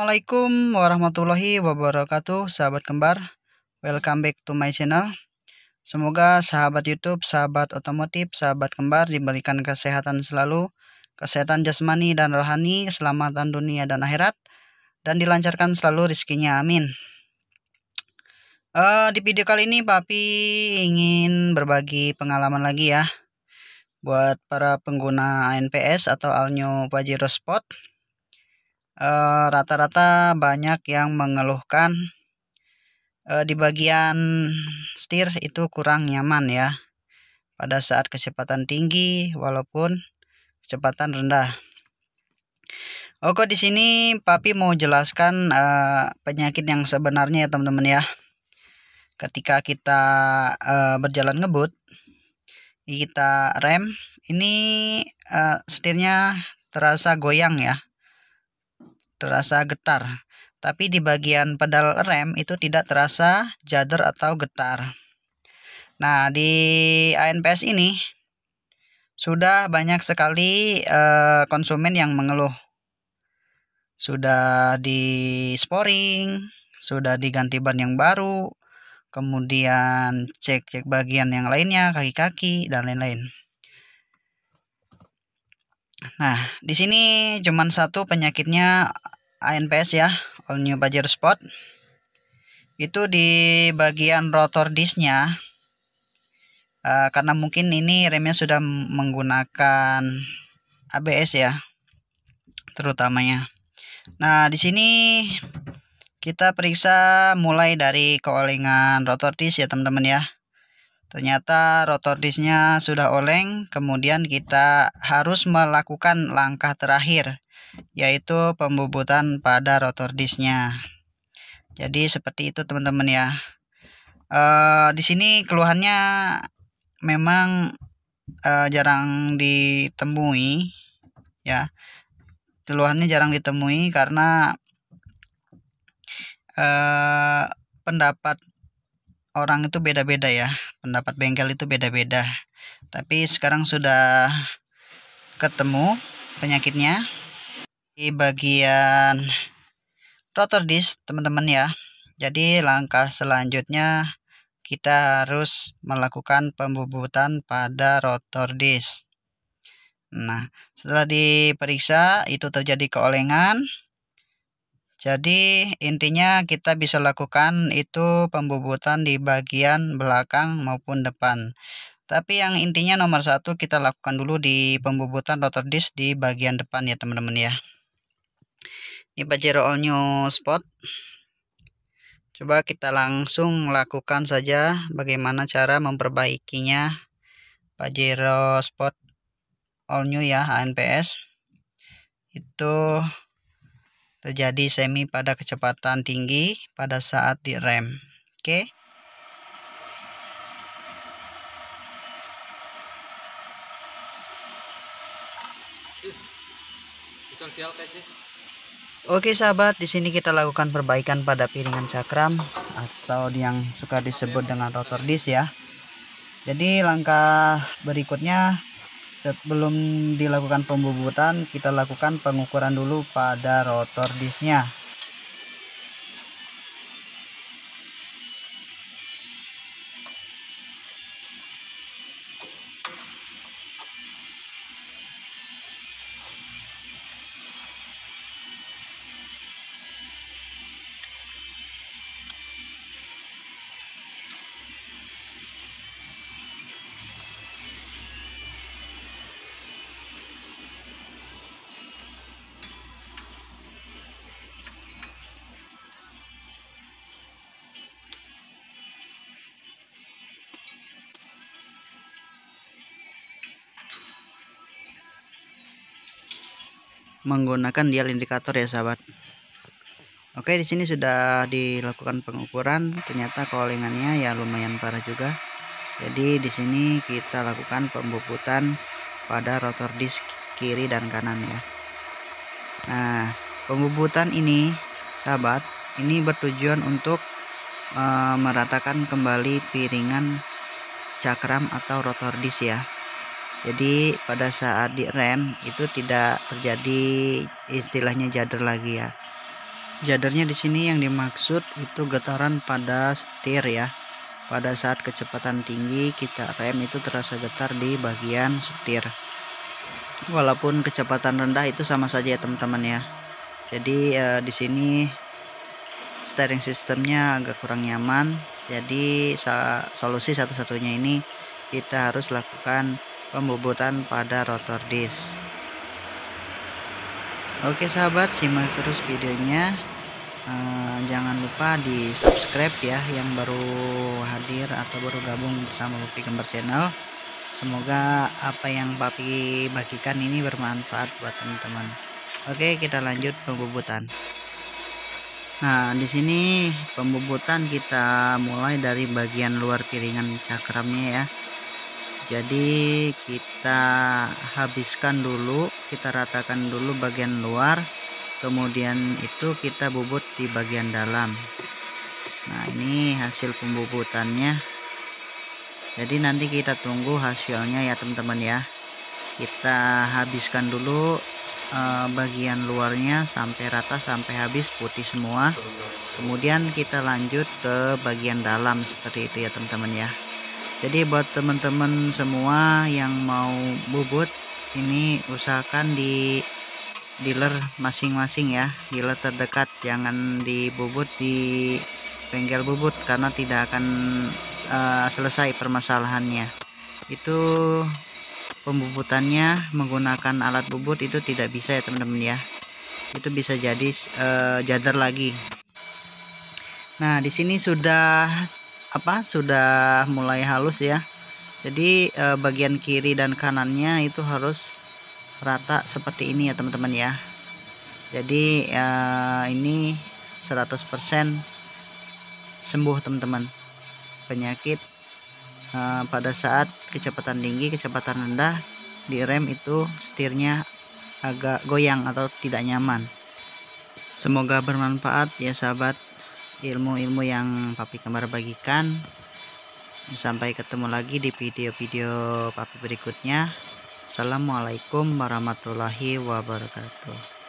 Assalamualaikum warahmatullahi wabarakatuh sahabat kembar Welcome back to my channel Semoga sahabat youtube, sahabat otomotif, sahabat kembar diberikan kesehatan selalu Kesehatan jasmani dan rohani, keselamatan dunia dan akhirat Dan dilancarkan selalu rizkinya amin uh, Di video kali ini papi ingin berbagi pengalaman lagi ya Buat para pengguna ANPS atau Alnyo Pajero Sport Eh, rata-rata e, banyak yang mengeluhkan e, di bagian setir itu kurang nyaman ya pada saat kecepatan tinggi walaupun kecepatan rendah. Oh, Oke di sini Papi mau jelaskan uh, penyakit yang sebenarnya ya teman-teman ya. Ketika kita uh, berjalan ngebut, kita rem, ini uh, setirnya terasa goyang ya terasa getar. Tapi di bagian pedal rem itu tidak terasa jader atau getar. Nah, di ANPS ini sudah banyak sekali uh, konsumen yang mengeluh. Sudah di sporing, sudah diganti ban yang baru, kemudian cek-cek bagian yang lainnya, kaki-kaki, dan lain-lain. Nah, di sini cuman satu penyakitnya ANPS ya, all new badger spot. Itu di bagian rotor disknya. Uh, karena mungkin ini remnya sudah menggunakan ABS ya, terutamanya. Nah, di sini kita periksa mulai dari keolengan rotor disk ya, teman-teman ya. Ternyata rotor disknya sudah oleng, kemudian kita harus melakukan langkah terakhir, yaitu pembubutan pada rotor disknya. Jadi seperti itu teman-teman ya. E, di sini keluhannya memang e, jarang ditemui, ya. Keluhannya jarang ditemui karena e, pendapat orang itu beda-beda ya pendapat bengkel itu beda-beda tapi sekarang sudah ketemu penyakitnya di bagian rotor disk teman-teman ya jadi langkah selanjutnya kita harus melakukan pembubutan pada rotor disk. nah setelah diperiksa itu terjadi keolengan jadi intinya kita bisa lakukan itu pembubutan di bagian belakang maupun depan. Tapi yang intinya nomor satu kita lakukan dulu di pembubutan rotor disk di bagian depan ya teman-teman ya. Ini Pajero All New Spot. Coba kita langsung lakukan saja bagaimana cara memperbaikinya Pajero Spot All New ya ANPS. Itu terjadi semi pada kecepatan tinggi pada saat direm. Oke. Okay? Ya, Oke sahabat, di sini kita lakukan perbaikan pada piringan cakram atau yang suka disebut dengan rotor disk ya. Jadi langkah berikutnya Sebelum dilakukan pembubutan, kita lakukan pengukuran dulu pada rotor disknya. menggunakan dial indikator ya sahabat Oke di sini sudah dilakukan pengukuran ternyata kolingannya ya lumayan parah juga jadi di sini kita lakukan pembubutan pada rotor disk kiri dan kanan ya Nah pembubutan ini sahabat ini bertujuan untuk e, meratakan kembali piringan cakram atau rotor disk ya jadi pada saat direm itu tidak terjadi istilahnya jader lagi ya Jadernya di sini yang dimaksud itu getaran pada setir ya pada saat kecepatan tinggi kita rem itu terasa getar di bagian setir walaupun kecepatan rendah itu sama saja ya teman-teman ya jadi eh, di sini steering sistemnya agak kurang nyaman jadi solusi satu-satunya ini kita harus lakukan pembubutan pada rotor disk oke sahabat simak terus videonya eh, jangan lupa di subscribe ya yang baru hadir atau baru gabung bersama Bupi Kembar channel semoga apa yang Papi bagikan ini bermanfaat buat teman-teman oke kita lanjut pembubutan. Nah, di sini pembobotan kita mulai dari bagian luar piringan cakramnya ya jadi kita habiskan dulu kita ratakan dulu bagian luar kemudian itu kita bubut di bagian dalam nah ini hasil pembubutannya jadi nanti kita tunggu hasilnya ya teman-teman ya kita habiskan dulu eh, bagian luarnya sampai rata sampai habis putih semua kemudian kita lanjut ke bagian dalam seperti itu ya teman-teman ya jadi buat teman-teman semua yang mau bubut ini usahakan di dealer masing-masing ya dealer terdekat jangan dibubut di bengkel bubut karena tidak akan uh, selesai permasalahannya itu pembubutannya menggunakan alat bubut itu tidak bisa ya teman-teman ya itu bisa jadi uh, jadar lagi nah di sini sudah apa sudah mulai halus ya jadi eh, bagian kiri dan kanannya itu harus rata seperti ini ya teman-teman ya jadi eh, ini 100% sembuh teman-teman penyakit eh, pada saat kecepatan tinggi kecepatan rendah di rem itu setirnya agak goyang atau tidak nyaman semoga bermanfaat ya sahabat ilmu-ilmu yang papi kembar bagikan sampai ketemu lagi di video-video papi berikutnya assalamualaikum warahmatullahi wabarakatuh